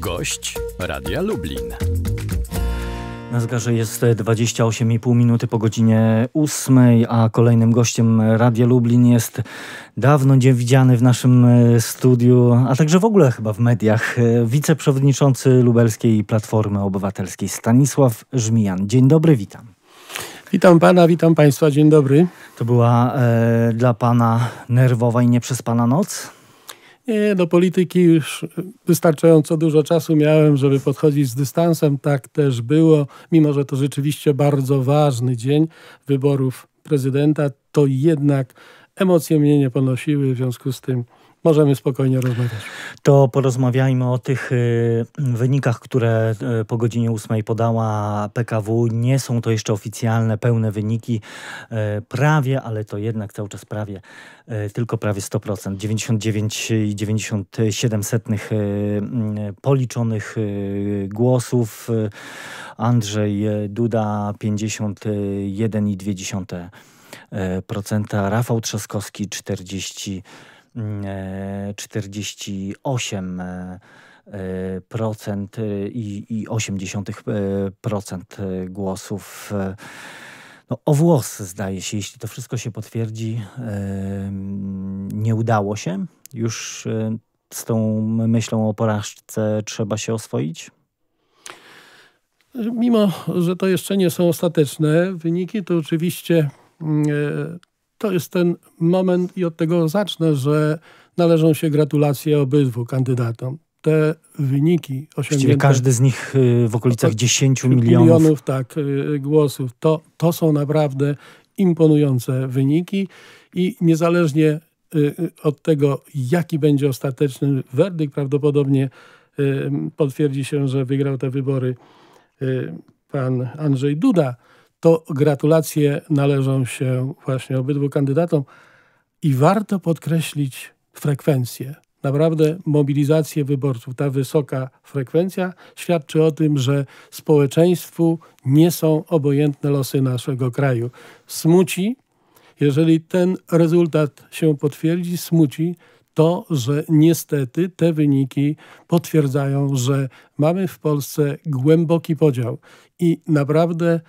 Gość Radia Lublin. Na zgarze jest 28,5 minuty po godzinie 8, a kolejnym gościem Radia Lublin jest dawno niewidziany w naszym e, studiu, a także w ogóle chyba w mediach, e, wiceprzewodniczący Lubelskiej Platformy Obywatelskiej Stanisław Żmijan. Dzień dobry, witam. Witam pana, witam państwa, dzień dobry. To była e, dla pana nerwowa i nieprzespana noc? Nie, do polityki już wystarczająco dużo czasu miałem, żeby podchodzić z dystansem. Tak też było, mimo że to rzeczywiście bardzo ważny dzień wyborów prezydenta, to jednak emocje mnie nie ponosiły, w związku z tym możemy spokojnie rozmawiać. To porozmawiajmy o tych y, wynikach, które y, po godzinie 8 podała PKW. Nie są to jeszcze oficjalne, pełne wyniki. Y, prawie, ale to jednak cały czas prawie, tylko prawie 100%. 99,97 mm, policzonych głosów. Andrzej Duda 51,2%. Rafał Trzaskowski 40%. 48 e, procent e, i, i 80% e, głosów. No, o włos zdaje się, jeśli to wszystko się potwierdzi, nie udało się. Już z tą myślą o porażce trzeba się oswoić? Mimo, że to jeszcze nie są ostateczne wyniki, to oczywiście mm, to jest ten moment i od tego zacznę, że należą się gratulacje obydwu kandydatom. Te wyniki osiągnięte... każdy z nich y, w okolicach 10 milionów. Milionów, tak, y, głosów. To, to są naprawdę imponujące wyniki i niezależnie y, od tego, jaki będzie ostateczny werdykt, prawdopodobnie potwierdzi się, że wygrał te wybory pan Andrzej Duda, to gratulacje należą się właśnie obydwu kandydatom i warto podkreślić frekwencję. Naprawdę mobilizację wyborców, ta wysoka frekwencja świadczy o tym, że społeczeństwu nie są obojętne losy naszego kraju. Smuci, jeżeli ten rezultat się potwierdzi, smuci to, że niestety te wyniki potwierdzają, że mamy w Polsce głęboki podział i naprawdę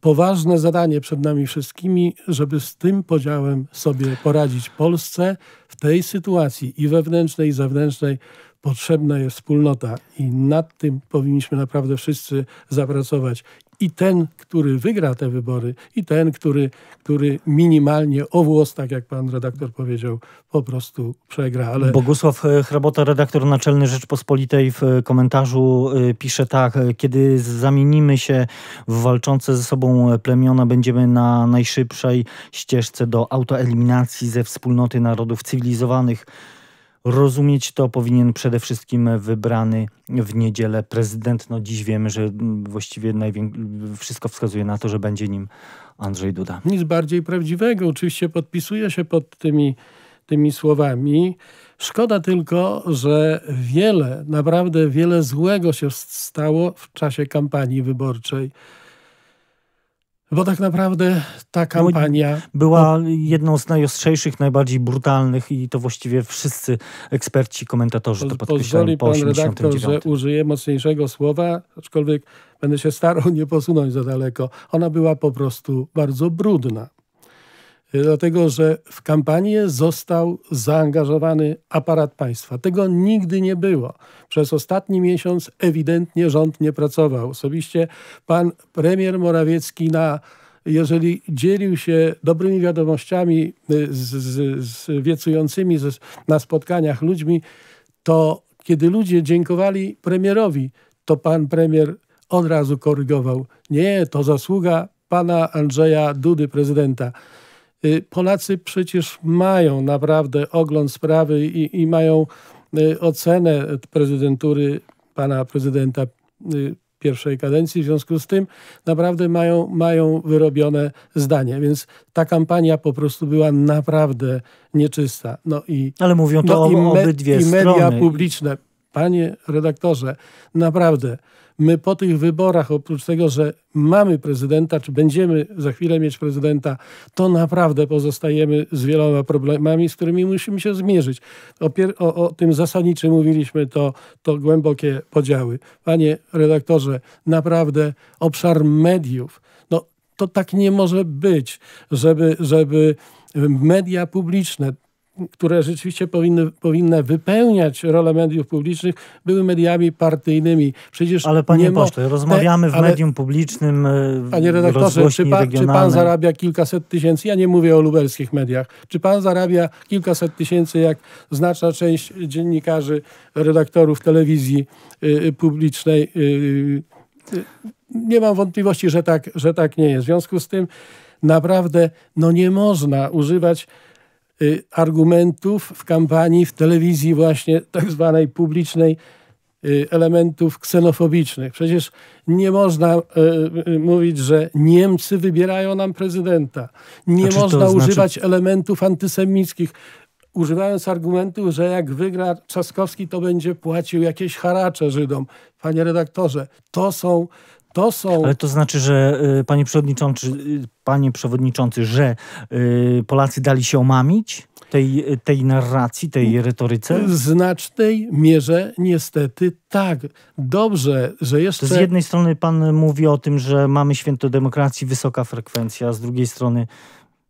poważne zadanie przed nami wszystkimi, żeby z tym podziałem sobie poradzić. Polsce w tej sytuacji i wewnętrznej, i zewnętrznej potrzebna jest wspólnota i nad tym powinniśmy naprawdę wszyscy zapracować i ten, który wygra te wybory, i ten, który, który minimalnie o włos, tak jak pan redaktor powiedział, po prostu przegra. Ale... Bogusław e, Hrabota, redaktor naczelny Rzeczpospolitej w e, komentarzu e, pisze tak, kiedy zamienimy się w walczące ze sobą plemiona, będziemy na najszybszej ścieżce do autoeliminacji ze wspólnoty narodów cywilizowanych. Rozumieć to powinien przede wszystkim wybrany w niedzielę prezydent. No dziś wiemy, że mm, właściwie wszystko wskazuje na to, że będzie nim Andrzej Duda. Nic bardziej prawdziwego. Oczywiście podpisuję się pod tymi, tymi słowami. Szkoda tylko, że wiele, naprawdę wiele złego się stało w czasie kampanii wyborczej. Bo tak naprawdę ta no kampania. Była jedną z najostrzejszych, najbardziej brutalnych i to właściwie wszyscy eksperci, komentatorzy to podkreślają po 89. pan redaktor, że użyję mocniejszego słowa, aczkolwiek będę się starał nie posunąć za daleko. Ona była po prostu bardzo brudna dlatego że w kampanię został zaangażowany aparat państwa. Tego nigdy nie było. Przez ostatni miesiąc ewidentnie rząd nie pracował. Osobiście pan premier Morawiecki na jeżeli dzielił się dobrymi wiadomościami y, z, z, z wiecującymi z, na spotkaniach ludźmi, to kiedy ludzie dziękowali premierowi, to pan premier od razu korygował. Nie, to zasługa pana Andrzeja Dudy, prezydenta. Y, Polacy przecież mają naprawdę ogląd sprawy i, i mają y, ocenę prezydentury pana prezydenta y, pierwszej kadencji, w związku z tym naprawdę mają, mają wyrobione zdanie, więc ta kampania po prostu była naprawdę nieczysta. No i, Ale mówią to no o, obydwie i media strony. publiczne Panie redaktorze, naprawdę, my po tych wyborach, oprócz tego, że mamy prezydenta, czy będziemy za chwilę mieć prezydenta, to naprawdę pozostajemy z wieloma problemami, z którymi musimy się zmierzyć. O, o, o tym zasadniczym mówiliśmy, to, to głębokie podziały. Panie redaktorze, naprawdę obszar mediów, no to tak nie może być, żeby, żeby media publiczne, które rzeczywiście powinny, powinny wypełniać rolę mediów publicznych, były mediami partyjnymi. Przecież ale panie pośle, rozmawiamy te, e, w ale, publicznym, Panie redaktorze, czy pan, czy pan zarabia kilkaset tysięcy, ja nie mówię o lubelskich mediach, czy pan zarabia kilkaset tysięcy, jak znaczna część dziennikarzy, redaktorów telewizji y, y, publicznej? Y, nie mam wątpliwości, że tak, że tak nie jest. W związku z tym naprawdę no nie można używać Y, argumentów w kampanii, w telewizji właśnie tak zwanej publicznej, y, elementów ksenofobicznych. Przecież nie można y, mówić, że Niemcy wybierają nam prezydenta. Nie znaczy, można znaczy... używać elementów antysemickich. Używając argumentu, że jak wygra Trzaskowski, to będzie płacił jakieś haracze Żydom. Panie redaktorze, to są to są... Ale to znaczy, że y, panie przewodniczący, y, panie przewodniczący że y, Polacy dali się omamić? tej, tej narracji, tej retoryce? W znacznej mierze niestety tak. Dobrze, że jeszcze... Z jednej strony pan mówi o tym, że mamy święto demokracji, wysoka frekwencja, z drugiej strony...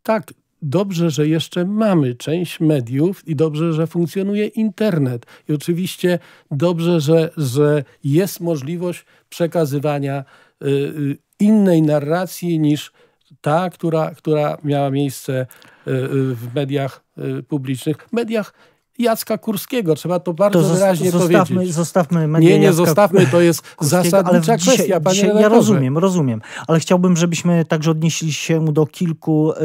Tak, dobrze, że jeszcze mamy część mediów i dobrze, że funkcjonuje internet. I oczywiście dobrze, że, że jest możliwość przekazywania y, y, innej narracji niż ta, która, która miała miejsce y, w mediach publicznych, mediach Jacka Kurskiego. Trzeba to bardzo to wyraźnie zostawmy, powiedzieć. Zostawmy media Nie, nie zostawmy, to jest Kurskiego, zasadnicza dzisiaj, kwestia, panie dzisiaj, Ja rozumiem, rozumiem, ale chciałbym, żebyśmy także odnieśli się do kilku y, y,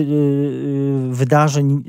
y, wydarzeń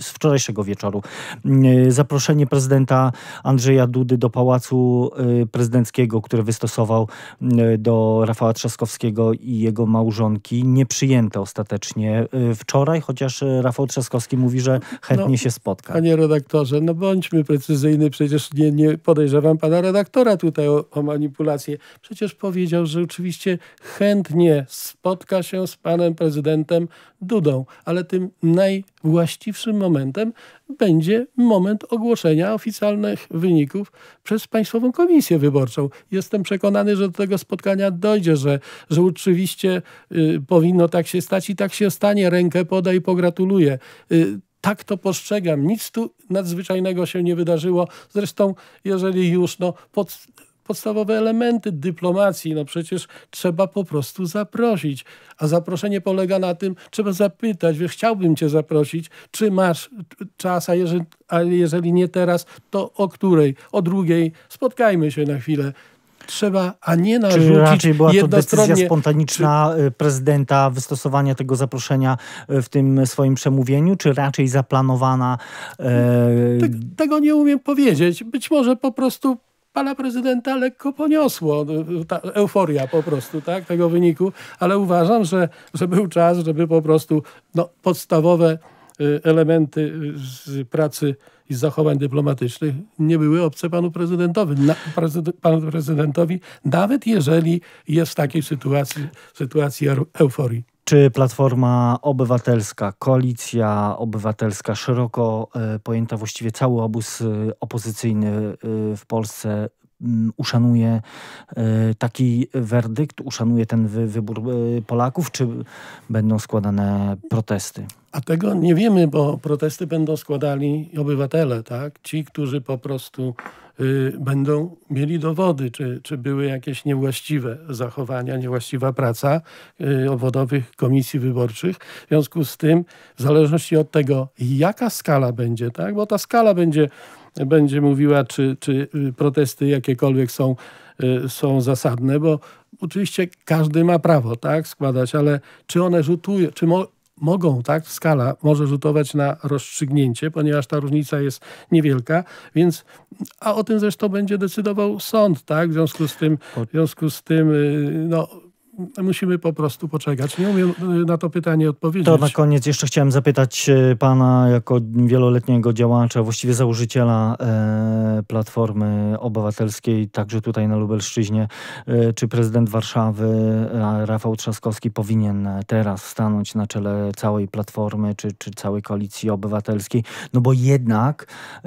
z wczorajszego wieczoru. Yy, zaproszenie prezydenta Andrzeja Dudy do pałacu yy, prezydenckiego, które wystosował yy, do Rafała Trzaskowskiego i jego małżonki, nie przyjęte ostatecznie wczoraj, chociaż Rafał Trzaskowski mówi, że chętnie no, się spotka. Panie redaktorze, no bądźmy precyzyjni, przecież nie, nie podejrzewam pana redaktora tutaj o, o manipulację. Przecież powiedział, że oczywiście chętnie spotka się z panem prezydentem Dudą, ale tym najwłaściwszym momentem będzie moment ogłoszenia oficjalnych wyników przez Państwową Komisję Wyborczą. Jestem przekonany, że do tego spotkania dojdzie, że, że oczywiście y, powinno tak się stać i tak się stanie. Rękę poda i pogratuluję. Y, tak to postrzegam. Nic tu nadzwyczajnego się nie wydarzyło. Zresztą, jeżeli już, no, pod, podstawowe elementy dyplomacji. No przecież trzeba po prostu zaprosić. A zaproszenie polega na tym, trzeba zapytać, że chciałbym cię zaprosić, czy masz czas, a jeżeli, a jeżeli nie teraz, to o której? O drugiej? Spotkajmy się na chwilę trzeba, a nie narzucić Czy raczej była to decyzja spontaniczna czy... prezydenta wystosowania tego zaproszenia y, w tym swoim przemówieniu, czy raczej zaplanowana? E... tego nie umiem powiedzieć. Być może po prostu pana prezydenta lekko poniosło. Ta euforia po prostu tak, tego wyniku, ale uważam, że, że był czas, żeby po prostu no, podstawowe y, elementy y, z pracy i z zachowań dyplomatycznych nie były obce panu prezydentowi, na, prezyd, panu prezydentowi nawet jeżeli jest w takiej sytuacji, sytuacji euforii. Czy Platforma Obywatelska, Koalicja Obywatelska, szeroko e, pojęta właściwie cały obóz e, opozycyjny e, w Polsce Mm, uszanuje e, taki werdykt, uszanuje ten wy wybór e, Polaków, czy będą składane protesty? A tego nie wiemy, bo protesty będą składali obywatele, tak? Ci, którzy po prostu y, będą mieli dowody, czy, czy były jakieś niewłaściwe zachowania, niewłaściwa praca y, obwodowych komisji wyborczych. W związku z tym, w zależności od tego, jaka skala będzie, tak? Bo ta skala będzie będzie mówiła, czy, czy y, protesty jakiekolwiek są, y, są zasadne, bo oczywiście każdy ma prawo tak, składać, ale czy one rzutują, czy mo mogą, tak, skala może rzutować na rozstrzygnięcie, ponieważ ta różnica jest niewielka, więc, a o tym zresztą będzie decydował sąd, tak, w związku z tym, w związku z tym, y, no, musimy po prostu poczekać. Nie umiem y, na to pytanie odpowiedzieć. To na koniec jeszcze chciałem zapytać y, pana jako wieloletniego działacza, właściwie założyciela e, Platformy Obywatelskiej, także tutaj na Lubelszczyźnie, e, czy prezydent Warszawy e, Rafał Trzaskowski powinien teraz stanąć na czele całej Platformy, czy, czy całej Koalicji Obywatelskiej, no bo jednak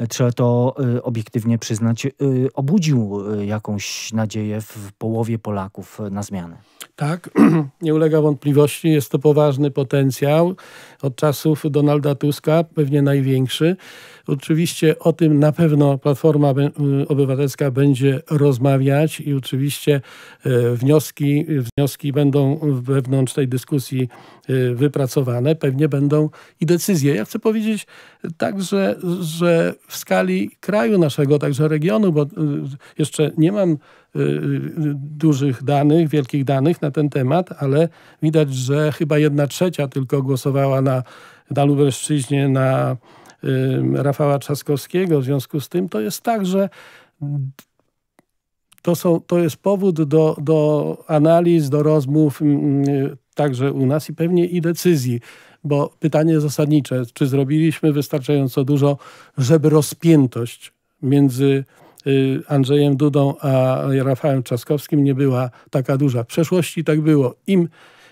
trzeba to obiektywnie przyznać, obudził jakąś nadzieję w połowie Polaków na zmiany. Tak, nie ulega wątpliwości, jest to poważny potencjał. Od czasów Donalda Tuska pewnie największy. Oczywiście o tym na pewno Platforma Obywatelska będzie rozmawiać i oczywiście e, wnioski, wnioski będą wewnątrz tej dyskusji e, wypracowane. Pewnie będą i decyzje. Ja chcę powiedzieć także, że w skali kraju naszego, także regionu, bo e, jeszcze nie mam Y, y, dużych danych, wielkich danych na ten temat, ale widać, że chyba jedna trzecia tylko głosowała na, na Lubelszczyźnie, na y, Rafała Trzaskowskiego. W związku z tym to jest tak, że to, są, to jest powód do, do analiz, do rozmów mm, także u nas i pewnie i decyzji. Bo pytanie zasadnicze, czy zrobiliśmy wystarczająco dużo, żeby rozpiętość między Y, Andrzejem Dudą a Rafałem Trzaskowskim nie była taka duża. W przeszłości tak było. Im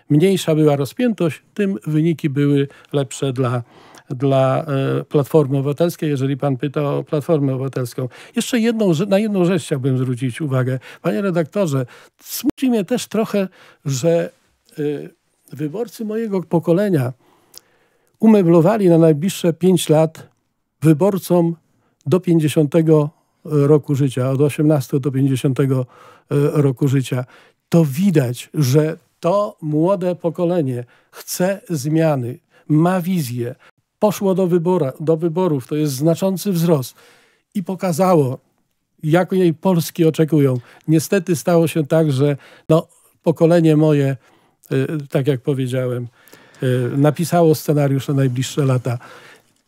mniejsza była rozpiętość, tym wyniki były lepsze dla, dla e, Platformy Obywatelskiej, jeżeli pan pyta o Platformę Obywatelską. Jeszcze jedną, na jedną rzecz chciałbym zwrócić uwagę. Panie redaktorze, smuci mnie też trochę, że e, wyborcy mojego pokolenia umeblowali na najbliższe 5 lat wyborcom do 50 roku życia, od 18 do 50 e, roku życia, to widać, że to młode pokolenie chce zmiany, ma wizję, poszło do, wybora, do wyborów, to jest znaczący wzrost i pokazało, jak jej Polski oczekują. Niestety stało się tak, że no, pokolenie moje, e, tak jak powiedziałem, e, napisało scenariusz na najbliższe lata.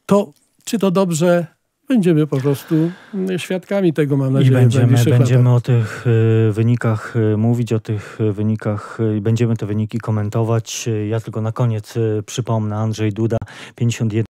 To czy to dobrze Będziemy po prostu mm, świadkami tego, mam nadzieję. I będziemy, będziemy o tych y, wynikach y, mówić, o tych y, wynikach i będziemy te wyniki komentować. Ja tylko na koniec przypomnę, Andrzej Duda, 51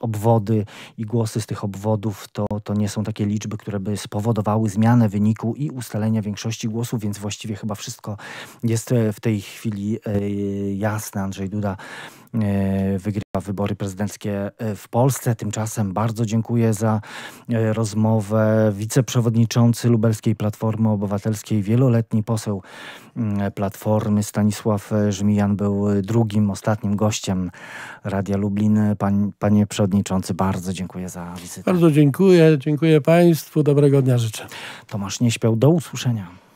obwody i głosy z tych obwodów to, to nie są takie liczby, które by spowodowały zmianę wyniku i ustalenia większości głosów, więc właściwie chyba wszystko jest e, w tej chwili e, jasne. Andrzej Duda e, wygrywa wybory prezydenckie e, w Polsce. Tymczasem bardzo dziękuję za e, rozmowę. Wiceprzewodniczący Lubelskiej Platformy Obywatelskiej, wieloletni poseł mm, Platformy Stanisław e, Żmijan był drugim, ostatnim gościem Radia Lublin. Pan, panie przewodniczący, bardzo dziękuję za wizytę. Bardzo dziękuję, dziękuję Państwu, dobrego dnia życzę. Tomasz nie śpiał, do usłyszenia.